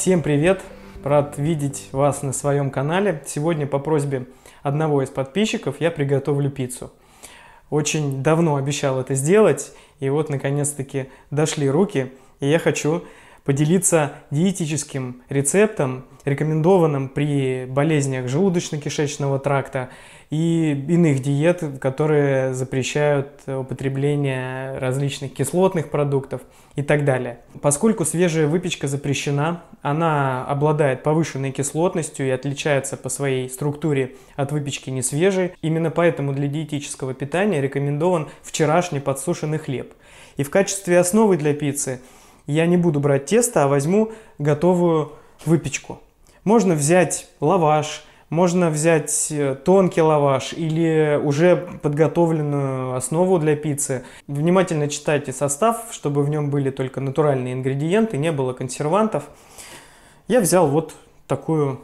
Всем привет! Рад видеть вас на своем канале. Сегодня по просьбе одного из подписчиков я приготовлю пиццу. Очень давно обещал это сделать, и вот наконец-таки дошли руки, и я хочу поделиться диетическим рецептом, рекомендованным при болезнях желудочно-кишечного тракта и иных диет, которые запрещают употребление различных кислотных продуктов и так далее. Поскольку свежая выпечка запрещена, она обладает повышенной кислотностью и отличается по своей структуре от выпечки несвежей, именно поэтому для диетического питания рекомендован вчерашний подсушенный хлеб. И в качестве основы для пиццы – я не буду брать тесто, а возьму готовую выпечку. Можно взять лаваш, можно взять э, тонкий лаваш или уже подготовленную основу для пиццы. Внимательно читайте состав, чтобы в нем были только натуральные ингредиенты, не было консервантов. Я взял вот такую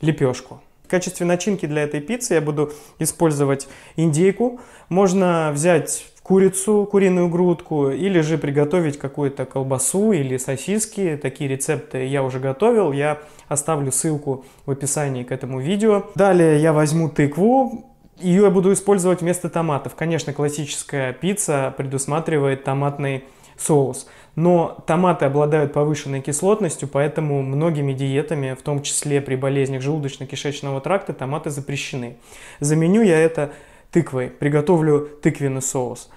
лепешку. В качестве начинки для этой пиццы я буду использовать индейку. Можно взять курицу, куриную грудку, или же приготовить какую-то колбасу или сосиски. Такие рецепты я уже готовил, я оставлю ссылку в описании к этому видео. Далее я возьму тыкву, ее я буду использовать вместо томатов. Конечно, классическая пицца предусматривает томатный соус. Но томаты обладают повышенной кислотностью, поэтому многими диетами, в том числе при болезнях желудочно-кишечного тракта, томаты запрещены. Заменю я это тыквой, приготовлю тыквенный соус.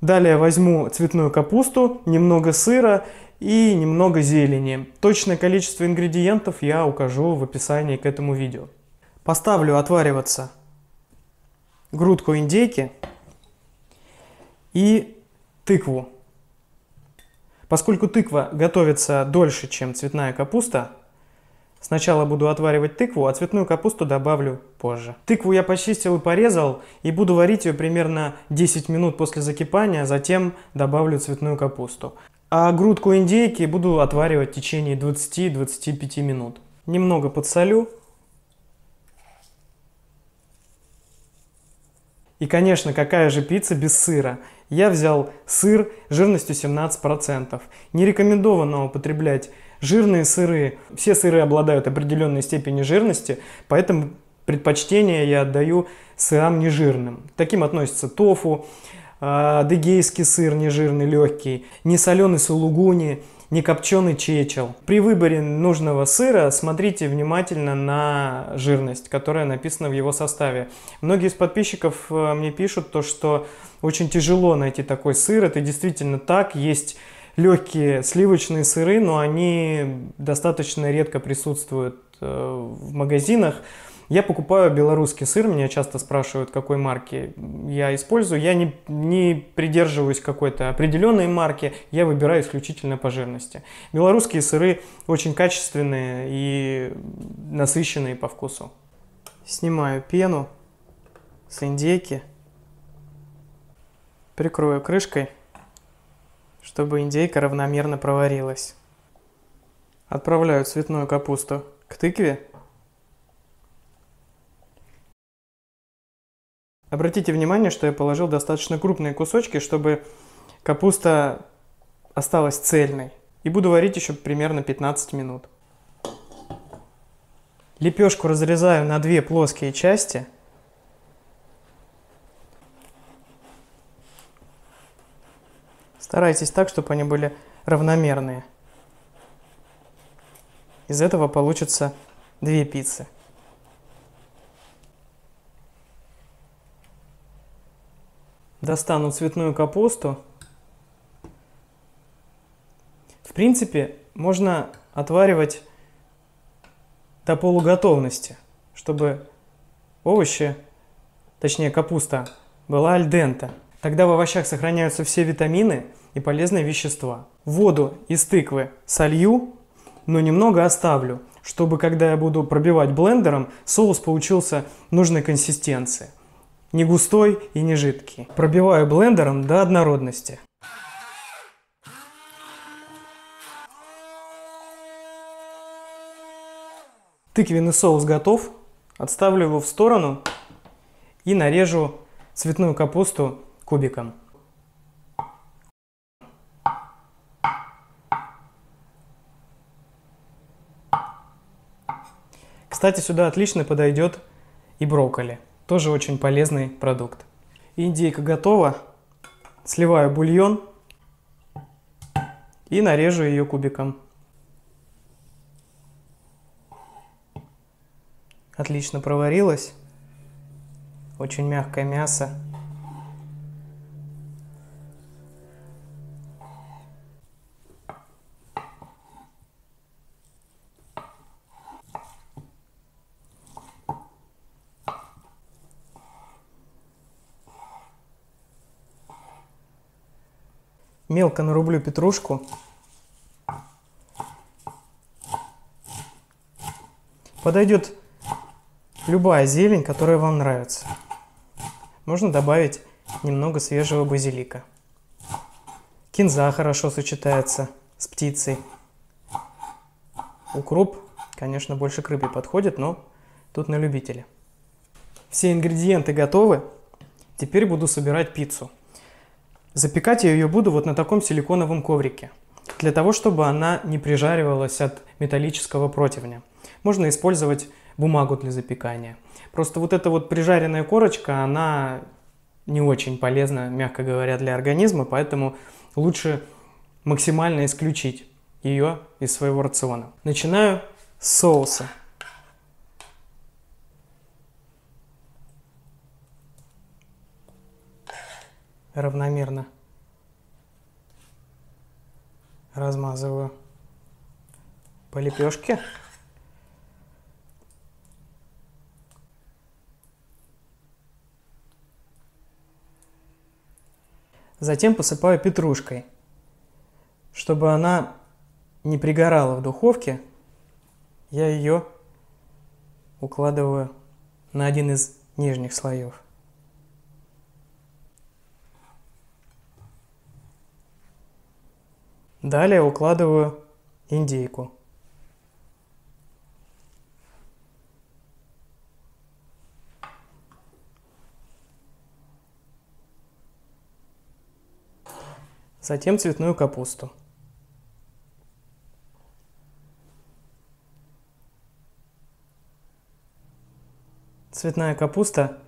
Далее возьму цветную капусту, немного сыра и немного зелени. Точное количество ингредиентов я укажу в описании к этому видео. Поставлю отвариваться грудку индейки и тыкву. Поскольку тыква готовится дольше, чем цветная капуста, Сначала буду отваривать тыкву, а цветную капусту добавлю позже. Тыкву я почистил и порезал, и буду варить ее примерно 10 минут после закипания, а затем добавлю цветную капусту. А грудку индейки буду отваривать в течение 20-25 минут. Немного подсолю. И, конечно, какая же пицца без сыра? Я взял сыр жирностью 17%. Не рекомендовано употреблять Жирные сыры, все сыры обладают определенной степенью жирности, поэтому предпочтение я отдаю сырам нежирным. таким относятся тофу, а, адыгейский сыр нежирный, легкий, несоленый сулугуни, не копченый чечел. При выборе нужного сыра смотрите внимательно на жирность, которая написана в его составе. Многие из подписчиков э, мне пишут то, что очень тяжело найти такой сыр. Это действительно так. Есть легкие сливочные сыры, но они достаточно редко присутствуют э, в магазинах. Я покупаю белорусский сыр, меня часто спрашивают, какой марки я использую. Я не, не придерживаюсь какой-то определенной марки, я выбираю исключительно по жирности. Белорусские сыры очень качественные и насыщенные по вкусу. Снимаю пену с индейки, прикрою крышкой чтобы индейка равномерно проварилась. Отправляю цветную капусту к тыкве. Обратите внимание, что я положил достаточно крупные кусочки, чтобы капуста осталась цельной. И буду варить еще примерно 15 минут. Лепешку разрезаю на две плоские части – Старайтесь так, чтобы они были равномерные. Из этого получится две пиццы. Достану цветную капусту. В принципе, можно отваривать до полуготовности, чтобы овощи, точнее капуста, была альдента. Тогда в овощах сохраняются все витамины и полезные вещества. Воду из тыквы солью, но немного оставлю, чтобы когда я буду пробивать блендером, соус получился нужной консистенции. Не густой и не жидкий. Пробиваю блендером до однородности. Тыквенный соус готов. Отставлю его в сторону и нарежу цветную капусту кубиком. Кстати, сюда отлично подойдет и брокколи. Тоже очень полезный продукт. Индейка готова. Сливаю бульон и нарежу ее кубиком. Отлично проварилась. Очень мягкое мясо. Мелко нарублю петрушку. Подойдет любая зелень, которая вам нравится. Можно добавить немного свежего базилика. Кинза хорошо сочетается с птицей. Укроп, конечно, больше к рыбе подходит, но тут на любителя. Все ингредиенты готовы. Теперь буду собирать пиццу. Запекать я ее буду вот на таком силиконовом коврике, для того, чтобы она не прижаривалась от металлического противня. Можно использовать бумагу для запекания. Просто вот эта вот прижаренная корочка, она не очень полезна, мягко говоря, для организма, поэтому лучше максимально исключить ее из своего рациона. Начинаю с соуса. равномерно размазываю по лепешке. Затем посыпаю петрушкой, чтобы она не пригорала в духовке. Я ее укладываю на один из нижних слоев. Далее укладываю индейку. Затем цветную капусту. Цветная капуста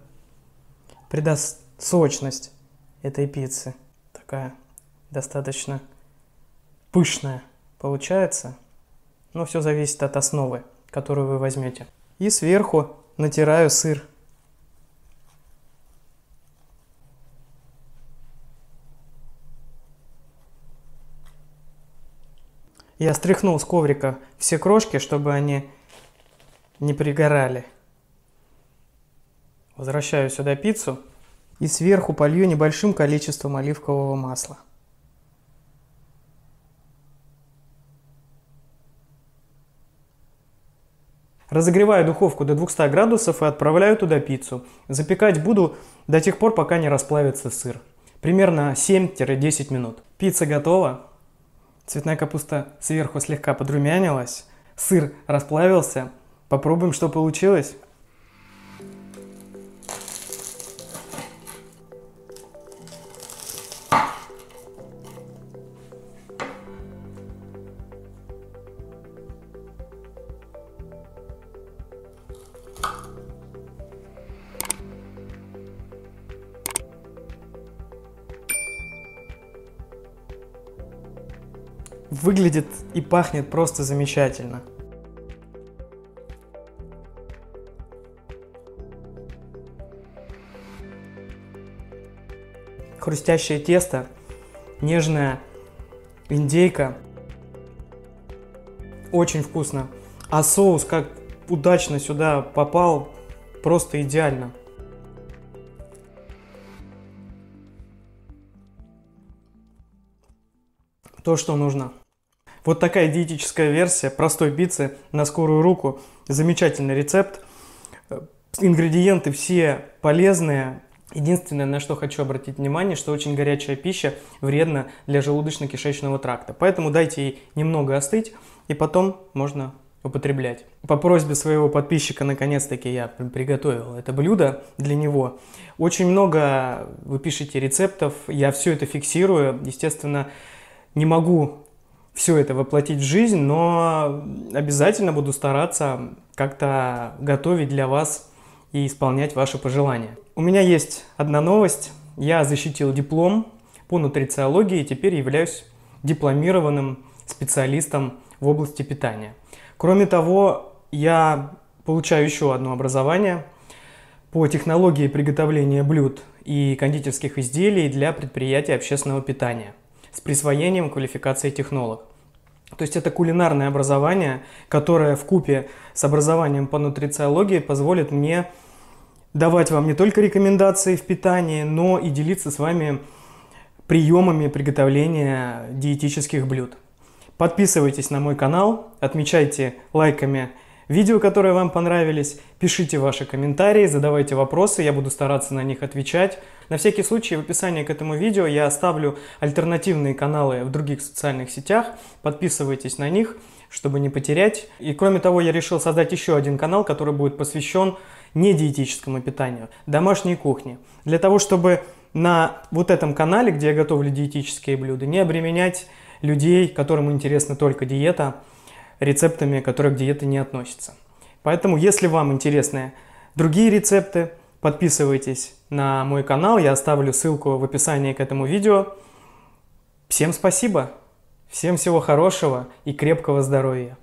придаст сочность этой пиццы. Такая достаточно пышная получается. Но все зависит от основы, которую вы возьмете. И сверху натираю сыр. Я стряхнул с коврика все крошки, чтобы они не пригорали. Возвращаю сюда пиццу и сверху полью небольшим количеством оливкового масла. Разогреваю духовку до 200 градусов и отправляю туда пиццу. Запекать буду до тех пор, пока не расплавится сыр. Примерно 7-10 минут. Пицца готова. Цветная капуста сверху слегка подрумянилась. Сыр расплавился. Попробуем, что получилось. Выглядит и пахнет просто замечательно. Хрустящее тесто, нежная индейка. Очень вкусно. А соус как удачно сюда попал, просто идеально. то, что нужно. Вот такая диетическая версия простой пиццы на скорую руку. Замечательный рецепт. Э, ингредиенты все полезные. Единственное, на что хочу обратить внимание, что очень горячая пища вредна для желудочно-кишечного тракта. Поэтому дайте ей немного остыть, и потом можно употреблять. По просьбе своего подписчика, наконец-таки, я приготовил это блюдо для него. Очень много э, вы пишете рецептов, я все это фиксирую. Естественно, не могу все это воплотить в жизнь, но обязательно буду стараться как-то готовить для вас и исполнять ваши пожелания. У меня есть одна новость. Я защитил диплом по нутрициологии и теперь являюсь дипломированным специалистом в области питания. Кроме того, я получаю еще одно образование по технологии приготовления блюд и кондитерских изделий для предприятий общественного питания – с присвоением квалификации технолог. То есть это кулинарное образование, которое в купе с образованием по нутрициологии позволит мне давать вам не только рекомендации в питании, но и делиться с вами приемами приготовления диетических блюд. Подписывайтесь на мой канал, отмечайте лайками видео, которые вам понравились. Пишите ваши комментарии, задавайте вопросы, я буду стараться на них отвечать. На всякий случай в описании к этому видео я оставлю альтернативные каналы в других социальных сетях. Подписывайтесь на них, чтобы не потерять. И кроме того, я решил создать еще один канал, который будет посвящен не диетическому питанию, домашней кухне. Для того, чтобы на вот этом канале, где я готовлю диетические блюда, не обременять людей, которым интересна только диета, рецептами, которые к диете не относятся. Поэтому, если вам интересны другие рецепты, подписывайтесь на мой канал, я оставлю ссылку в описании к этому видео. Всем спасибо, всем всего хорошего и крепкого здоровья!